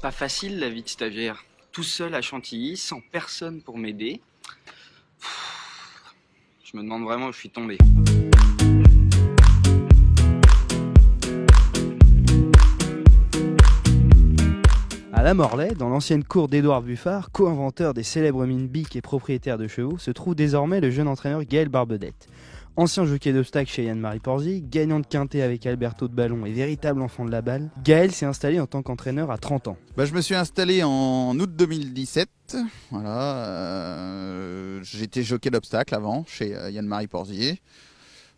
Pas facile la vie de stagiaire. Tout seul à Chantilly, sans personne pour m'aider. Je me demande vraiment où je suis tombé. À La Morlaix, dans l'ancienne cour d'Édouard Buffard, co-inventeur des célèbres mines et propriétaire de chevaux, se trouve désormais le jeune entraîneur Gaël Barbedette. Ancien jockey d'obstacle chez Yann-Marie Porzier, gagnant de quintet avec Alberto de Ballon et véritable enfant de la balle, Gaël s'est installé en tant qu'entraîneur à 30 ans. Bah, je me suis installé en août 2017. Euh, j'étais jockey d'obstacles avant chez Yann-Marie euh, Porzier,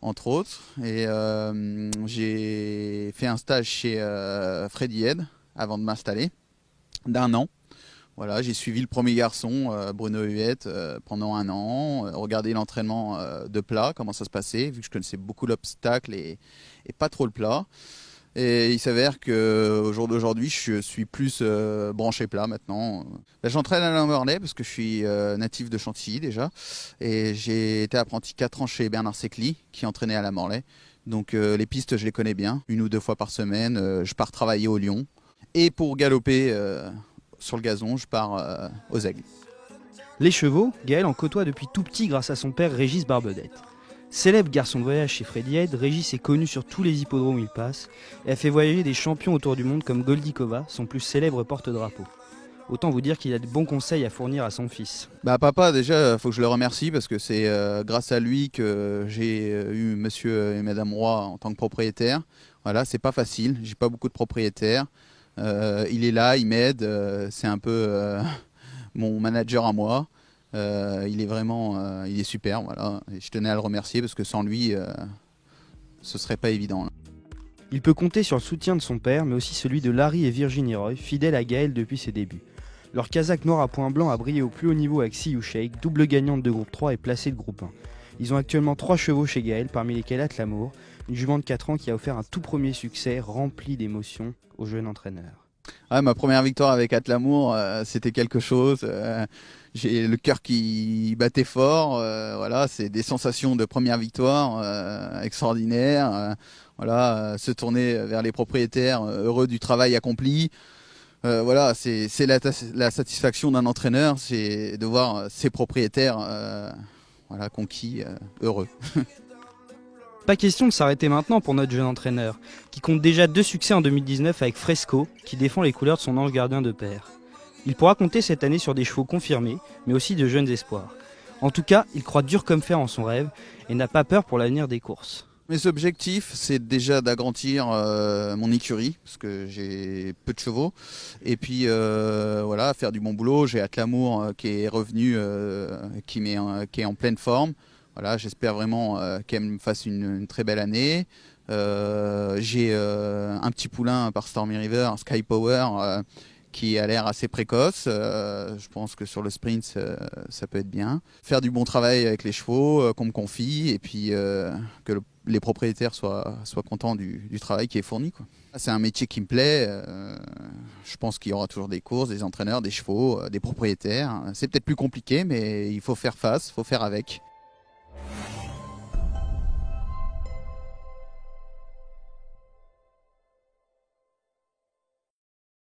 entre autres. Et euh, j'ai fait un stage chez Freddy Head avant de m'installer d'un an. Voilà, j'ai suivi le premier garçon, euh, Bruno Huette, euh, pendant un an, euh, regardé l'entraînement de plat, comment ça se passait, vu que je connaissais beaucoup l'obstacle et, pas trop le plat. Et il s'avère que au jour d'aujourd'hui, je suis plus branché plat maintenant. j'entraîne à la Morlaix, parce que je suis natif de Chantilly déjà, et j'ai été apprenti quatre ans chez Bernard Secli, qui entraînait à la Morlaix. Donc les pistes, je les connais bien. Une ou deux fois par semaine, je pars travailler au Lyon. Et pour galoper sur le gazon, je pars euh, aux aigles. Les chevaux, Gaël en côtoie depuis tout petit grâce à son père Régis Barbedette. Célèbre garçon de voyage chez Freddy Head, Régis est connu sur tous les hippodromes où il passe et a fait voyager des champions autour du monde comme Goldikova, son plus célèbre porte-drapeau. Autant vous dire qu'il a de bons conseils à fournir à son fils. Bah papa, déjà, il euh, faut que je le remercie parce que c'est euh, grâce à lui que j'ai eu Monsieur et Madame Roy en tant que propriétaire. Voilà, c'est pas facile. J'ai pas beaucoup de propriétaires. Euh, il est là, il m'aide, euh, c'est un peu euh, mon manager à moi. il est vraiment, il est super, voilà. Et je tenais à le remercier parce que sans lui, ce serait pas évident. Il peut compter sur le soutien de son père, mais aussi celui de Larry et Virginie Roy, fidèles à Gaël depuis ses débuts. Leur Kazakh noir à points blancs a brillé au plus haut niveau avec Siou Shake, double gagnante de groupe 3 et placée de groupe 1. Ils ont actuellement 3 chevaux chez Gaël, parmi lesquels Atlamour, une jument de 4 ans qui a offert un tout premier succès rempli d'émotions au jeune entraîneur ma première victoire avec Atlamour, euh, c'était quelque chose. Euh, j'ai le cœur qui battait fort. Euh, voilà, c'est des sensations de première victoire extraordinaires. voilà, se tourner vers les propriétaires heureux du travail accompli. voilà, c'est la, satisfaction d'un entraîneur, c'est de voir ses propriétaires voilà, conquis, heureux. Pas question de s'arrêter maintenant pour notre jeune entraîneur, qui compte déjà deux succès en 2019 avec Fresco, qui défend les couleurs de son ange gardien de père. Il pourra compter cette année sur des chevaux confirmés, mais aussi de jeunes espoirs. En tout cas, il croit dur comme fer en son rêve et n'a pas peur pour l'avenir des courses. Mes objectifs, c'est déjà d'agrandir euh, mon écurie, parce que j'ai peu de chevaux. Et puis, euh, voilà, faire du bon boulot. J'ai Atlamour euh, qui est revenu, qui est en pleine forme j'espère vraiment euh, qu'elle me fasse une, très belle année. Euh, j'ai euh, un petit poulain par Stormy River, Sky Power, qui a l'air assez précoce. je pense que sur le sprint, ça peut être bien. Faire du bon travail avec les chevaux qu'on me confie et puis que les propriétaires soient, soient contents du, travail qui est fourni. C'est un métier qui me plaît. je pense qu'il y aura toujours des courses, des entraîneurs, des chevaux, des propriétaires. C'est peut-être plus compliqué, mais il faut faire face, il faut faire avec.